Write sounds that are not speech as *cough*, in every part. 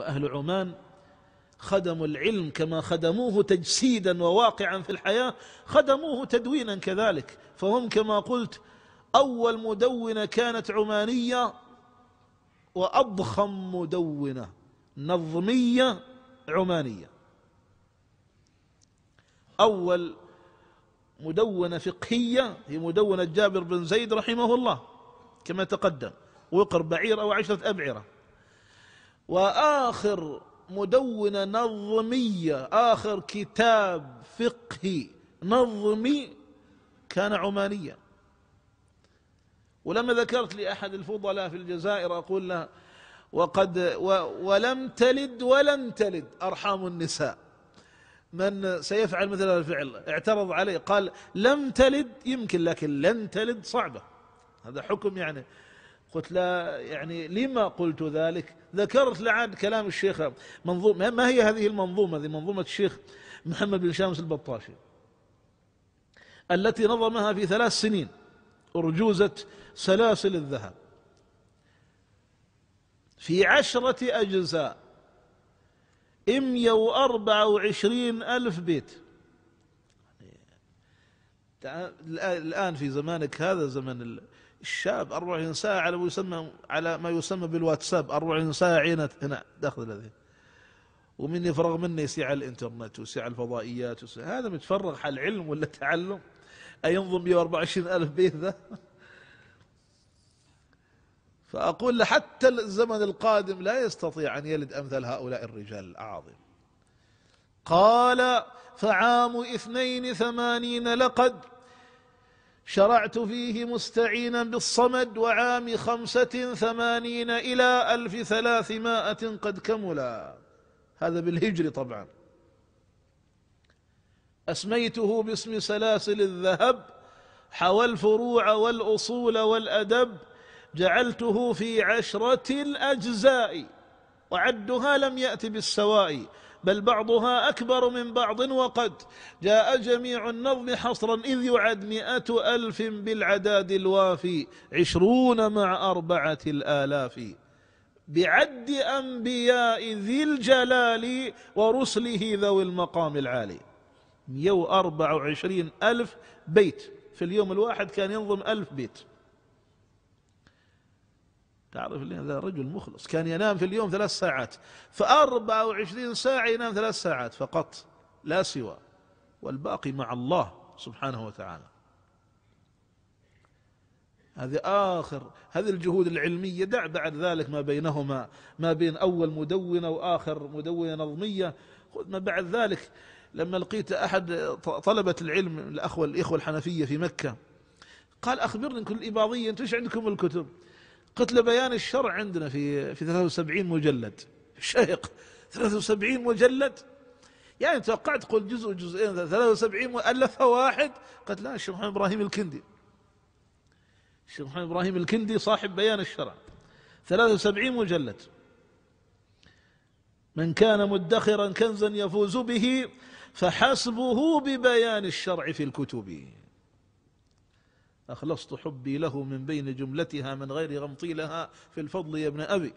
وأهل عمان خدموا العلم كما خدموه تجسيدا وواقعا في الحياة خدموه تدوينا كذلك فهم كما قلت أول مدونة كانت عمانية وأضخم مدونة نظمية عمانية أول مدونة فقهية هي مدونة جابر بن زيد رحمه الله كما تقدم وقر بعير أو عشرة أبعرة وآخر مدونة نظمية آخر كتاب فقهي نظمي كان عمانيا ولما ذكرت لأحد الفضلاء في الجزائر أقول لها وقد و ولم تلد ولن تلد أرحام النساء من سيفعل مثل هذا الفعل اعترض عليه قال لم تلد يمكن لكن لن تلد صعبة هذا حكم يعني قلت لا يعني لما قلت ذلك ذكرت لعاد كلام الشيخ منظوم ما هي هذه المنظومة هذه منظومة الشيخ محمد بن شامس البطاشي التي نظمها في ثلاث سنين أرجوزة سلاسل الذهب في عشرة أجزاء إمية وأربعة وعشرين ألف بيت يعني الآن في زمانك هذا زمن الشاب 24 ساعة على ما يسمى على ما يسمى بالواتساب 24 ساعة عينة هنا داخل الذهن ومن يفرغ منه يسعى الانترنت وسعى الفضائيات وسعى هذا متفرغ على العلم ولا تعلم أينظم 124 ألف بيت ذا فأقول له حتى الزمن القادم لا يستطيع أن يلد أمثال هؤلاء الرجال الأعاظم قال فعام اثنين ثمانين لقد شرعت فيه مستعينا بالصمد وعام خمسة ثمانين إلى ألف ثلاثمائة قد كملا هذا بالهجر طبعا أسميته باسم سلاسل الذهب حوى الفروع والأصول والأدب جعلته في عشرة الأجزاء وعدها لم يأت بالسواء بل بعضها أكبر من بعض وقد جاء جميع النظم حصرا إذ يعد مئة ألف بالعداد الوافي عشرون مع أربعة الآلاف بعد أنبياء ذي الجلال ورسله ذوي المقام العالي 124 ألف بيت في اليوم الواحد كان ينظم ألف بيت تعرف اللي هذا رجل مخلص كان ينام في اليوم ثلاث ساعات فأربع وعشرين ساعة ينام ثلاث ساعات فقط لا سوى والباقي مع الله سبحانه وتعالى هذه آخر هذه الجهود العلمية دع بعد ذلك ما بينهما ما بين أول مدونة وآخر مدونة نظمية خذ ما بعد ذلك لما لقيت أحد طلبة العلم الأخوة الإخوة الحنفية في مكة قال أخبرني كل إباضية أنتم إيش عندكم الكتب قلت له بيان الشرع عندنا في في 73 مجلد شيق 73 مجلد يعني توقعت تقول جزء جزئين 73 مؤلفة واحد قلت لا الشيخ محمد إبراهيم الكندي الشيخ محمد إبراهيم الكندي صاحب بيان الشرع 73 مجلد من كان مدخرا كنزا يفوز به فحسبه ببيان الشرع في الكتب أخلصت حبي له من بين جملتها من غير غمطيلها في الفضل يا ابن أبي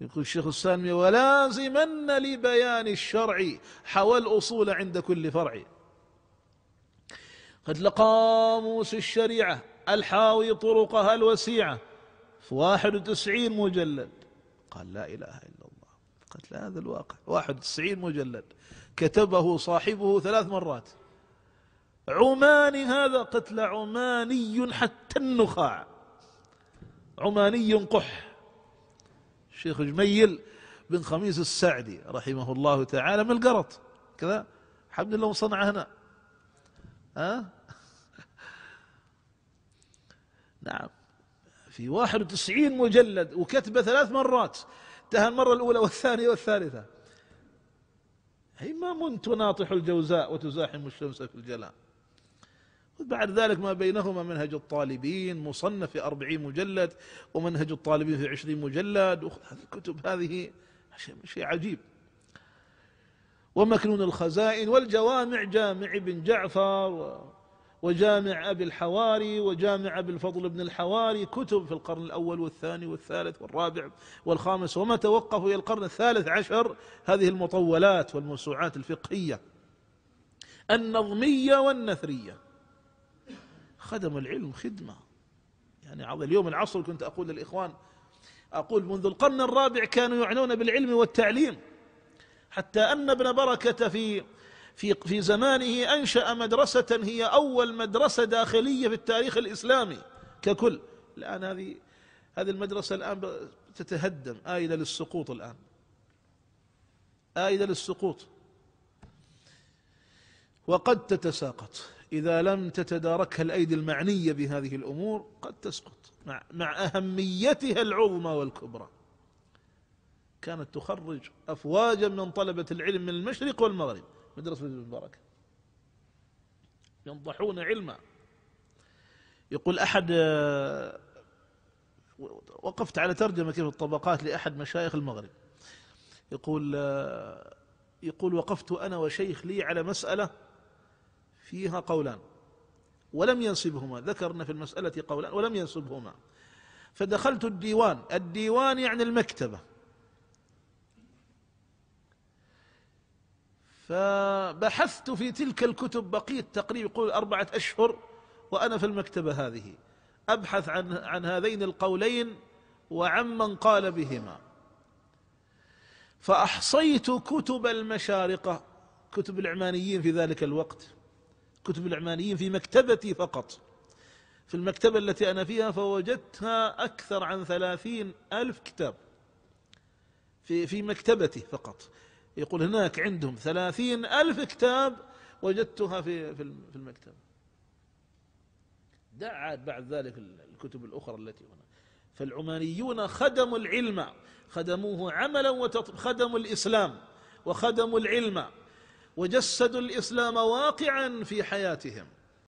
يقول الشيخ السالمي ولازمن لبيان الشرع حوى الأصول عند كل فرع قد لقاموس الشريعة الحاوي طرقها الوسيعة في واحد وتسعين مجلد قال لا إله إلا الله قتل هذا الواقع واحد وتسعين مجلد كتبه صاحبه ثلاث مرات عماني هذا قتل عماني حتى النخاع عماني قح الشيخ جميل بن خميس السعدي رحمه الله تعالى من القرط كذا الحمد لله وصنع هنا ها أه؟ *laughs* نعم في 91 مجلد وكتبه ثلاث مرات انتهى المرة الأولى والثانية والثالثة هي ما منت تناطح الجوزاء وتزاحم الشمس في الجلال بعد ذلك ما بينهما منهج الطالبين مصنف في أربعين مجلد ومنهج الطالبين في عشرين مجلد الكتب هذه شيء عجيب ومكنون الخزائن والجوامع جامع بن جعفر وجامع أبي الحواري وجامع أبي الفضل بن الحواري كتب في القرن الأول والثاني والثالث والرابع والخامس وما توقف إلى القرن الثالث عشر هذه المطولات والموسوعات الفقهية النظمية والنثرية خدم العلم خدمة يعني اليوم العصر كنت أقول للإخوان أقول منذ القرن الرابع كانوا يعنون بالعلم والتعليم حتى أن ابن بركة في في في زمانه أنشأ مدرسة هي أول مدرسة داخلية في التاريخ الإسلامي ككل الآن هذه هذه المدرسة الآن تتهدم آيلة للسقوط الآن آيلة للسقوط وقد تتساقط إذا لم تتداركها الأيدي المعنية بهذه الأمور قد تسقط مع, مع أهميتها العظمى والكبرى كانت تخرج أفواجا من طلبة العلم من المشرق والمغرب مدرسة المباركة ينضحون علما يقول أحد وقفت على ترجمة كيف الطبقات لأحد مشايخ المغرب يقول يقول وقفت أنا وشيخ لي على مسألة فيها قولان ولم ينصبهما ذكرنا في المسألة قولان ولم ينصبهما فدخلت الديوان الديوان يعني المكتبة فبحثت في تلك الكتب بقيت تقريبا يقول أربعة أشهر وأنا في المكتبة هذه أبحث عن, عن هذين القولين وعمن قال بهما فأحصيت كتب المشارقة كتب العمانيين في ذلك الوقت كتب العمانيين في مكتبتي فقط في المكتبة التي أنا فيها فوجدتها أكثر عن ثلاثين ألف كتاب في, في مكتبتي فقط يقول هناك عندهم ثلاثين ألف كتاب وجدتها في, في المكتبة دعت بعد ذلك الكتب الأخرى التي هنا فالعمانيون خدموا العلم خدموه عملا وتط... خدموا الإسلام وخدموا العلم وجسدوا الاسلام واقعا في حياتهم